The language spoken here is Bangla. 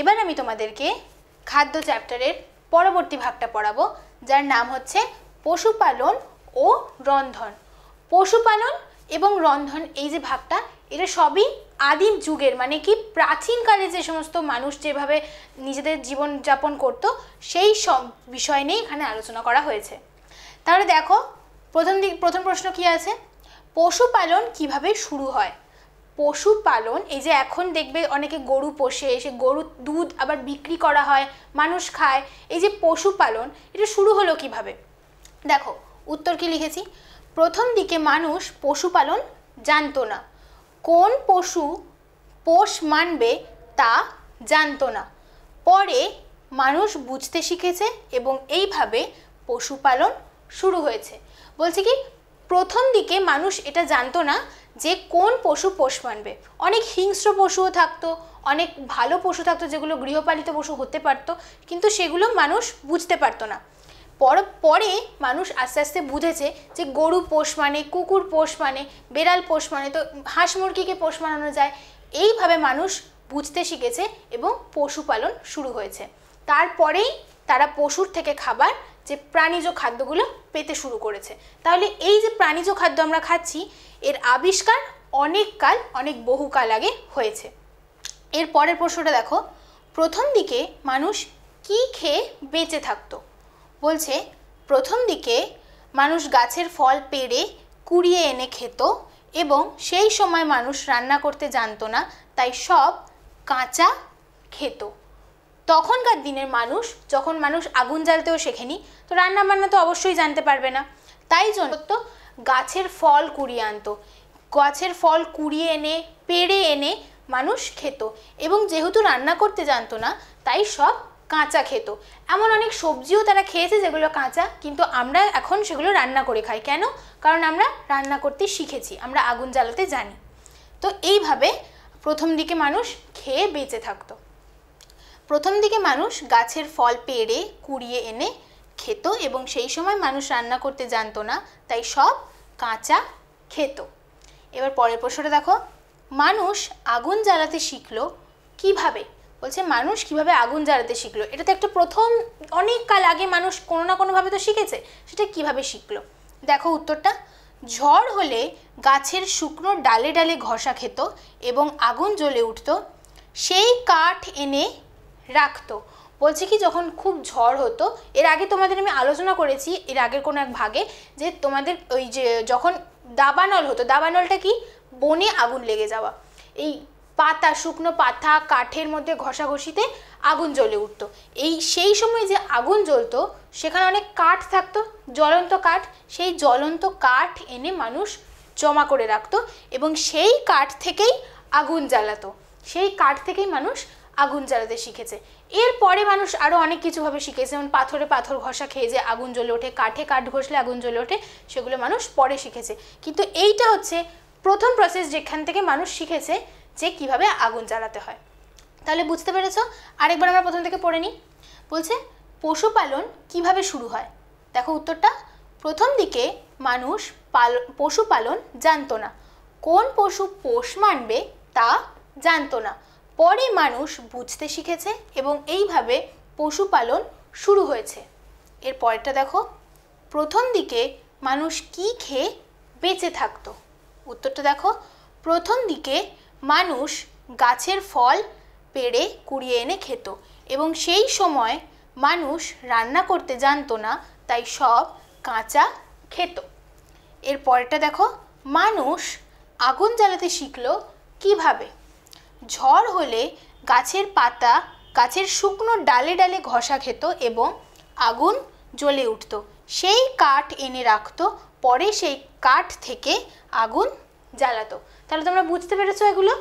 এবার আমি তোমাদেরকে খাদ্য চ্যাপ্টারের পরবর্তী ভাগটা পড়াবো যার নাম হচ্ছে পশুপালন ও রন্ধন পশুপালন এবং রন্ধন এই যে ভাগটা এটা সবই আদিম যুগের মানে কি প্রাচীনকালে যে সমস্ত মানুষ যেভাবে নিজেদের জীবনযাপন করত সেই সব বিষয় নিয়ে এখানে আলোচনা করা হয়েছে তাহলে দেখো প্রথম দিক প্রথম প্রশ্ন কি আছে পশুপালন কিভাবে শুরু হয় পশুপালন এই যে এখন দেখবে অনেকে গরু পোষে সে গরু দুধ আবার বিক্রি করা হয় মানুষ খায় এই যে পশুপালন এটা শুরু হলো কিভাবে দেখো উত্তর কি লিখেছি প্রথম দিকে মানুষ পশুপালন জানতো না কোন পশু পোষ মানবে তা জানতো না পরে মানুষ বুঝতে শিখেছে এবং এইভাবে পশুপালন শুরু হয়েছে বলছে কি প্রথম দিকে মানুষ এটা জানতো না যে কোন পশু পোষ মানবে অনেক হিংস্র পশুও থাকতো অনেক ভালো পশু থাকতো যেগুলো গৃহপালিত পশু হতে পারত কিন্তু সেগুলো মানুষ বুঝতে পারতো না পর পরে মানুষ আস্তে আস্তে বুঝেছে যে গরু পোষ মানে কুকুর পোষ মানে বেড়াল পোষ মানে তো হাঁস মুরগিকে পোষ মানানো যায় এইভাবে মানুষ বুঝতে শিখেছে এবং পশুপালন শুরু হয়েছে তারপরেই তারা পশুর থেকে খাবার যে প্রাণীজ খাদ্যগুলো পেতে শুরু করেছে তাহলে এই যে প্রাণীজ খাদ্য আমরা খাচ্ছি এর আবিষ্কার অনেক কাল অনেক বহুকাল আগে হয়েছে এর পরের প্রশ্নটা দেখো প্রথম দিকে মানুষ কি খেয়ে বেঁচে থাকতো বলছে প্রথম দিকে মানুষ গাছের ফল পেড়ে কুড়িয়ে এনে খেত এবং সেই সময় মানুষ রান্না করতে জানতো না তাই সব কাঁচা খেত তখনকার দিনের মানুষ যখন মানুষ আগুন জ্বালতেও শেখেনি তো রান্না বান্না তো অবশ্যই জানতে পারবে না তাই জন্য তো গাছের ফল কুড়িয়ে আনতো গাছের ফল কুড়িয়ে এনে পেড়ে এনে মানুষ খেত এবং যেহেতু রান্না করতে জানতো না তাই সব কাঁচা খেত এমন অনেক সবজিও তারা খেয়েছে যেগুলো কাঁচা কিন্তু আমরা এখন সেগুলো রান্না করে খাই কেন কারণ আমরা রান্না করতে শিখেছি আমরা আগুন জ্বালাতে জানি তো এইভাবে প্রথম দিকে মানুষ খেয়ে বেঁচে থাকতো প্রথম দিকে মানুষ গাছের ফল পেড়ে কুড়িয়ে এনে খেত এবং সেই সময় মানুষ রান্না করতে জানতো না তাই সব কাঁচা খেত এবার পরের প্রশ্নটা দেখো মানুষ আগুন জ্বালাতে শিখলো কিভাবে বলছে মানুষ কিভাবে আগুন জ্বালাতে শিখলো এটা তো একটা প্রথম অনেক কাল আগে মানুষ কোনো না কোনোভাবে তো শিখেছে সেটা কিভাবে শিখলো দেখো উত্তরটা ঝড় হলে গাছের শুকনো ডালে ডালে ঘষা খেত এবং আগুন জ্বলে উঠত সেই কাঠ এনে রাখতো বলছি কি যখন খুব ঝড় হতো এর আগে তোমাদের আমি আলোচনা করেছি এর আগের কোনো এক ভাগে যে তোমাদের ওই যে যখন দাবানল হতো দাবানলটা কি বনে আগুন লেগে যাওয়া এই পাতা শুকনো পাতা কাঠের মধ্যে ঘষাঘষিতে আগুন জ্বলে উঠতো এই সেই সময় যে আগুন জ্বলতো সেখানে অনেক কাঠ থাকতো জ্বলন্ত কাঠ সেই জ্বলন্ত কাঠ এনে মানুষ জমা করে রাখতো এবং সেই কাঠ থেকেই আগুন জ্বালাতো সেই কাঠ থেকেই মানুষ আগুন জ্বালাতে শিখেছে এরপরে মানুষ আরও অনেক কিছুভাবে শিখেছে যেমন পাথরে পাথর ঘষা খেয়ে যে আগুন জ্বলে ওঠে কাঠে কাঠ ঘষলে আগুন জ্বলে ওঠে সেগুলো মানুষ পরে শিখেছে কিন্তু এইটা হচ্ছে প্রথম প্রসেস যেখান থেকে মানুষ শিখেছে যে কিভাবে আগুন জ্বালাতে হয় তাহলে বুঝতে পেরেছ আরেকবার আমরা প্রথম থেকে পড়ে নিই বলছে পশুপালন কিভাবে শুরু হয় দেখো উত্তরটা প্রথম দিকে মানুষ পাল পশুপালন জানতো না কোন পশু পোষ মানবে তা জানতো না পরে মানুষ বুঝতে শিখেছে এবং এইভাবে পশুপালন শুরু হয়েছে এর পরেরটা দেখো প্রথম দিকে মানুষ কি খেয়ে বেঁচে থাকতো উত্তরটা দেখো প্রথম দিকে মানুষ গাছের ফল পেড়ে কুড়িয়ে এনে খেত এবং সেই সময় মানুষ রান্না করতে জানতো না তাই সব কাঁচা খেত এর পরেরটা দেখো মানুষ আগুন জ্বালাতে শিখল কিভাবে ঝড় হলে গাছের পাতা গাছের শুকনো ডালে ডালে ঘষা খেত এবং আগুন জ্বলে উঠত সেই কাঠ এনে রাখতো পরে সেই কাঠ থেকে আগুন জ্বালাতো তাহলে তোমরা বুঝতে পেরেছো এগুলো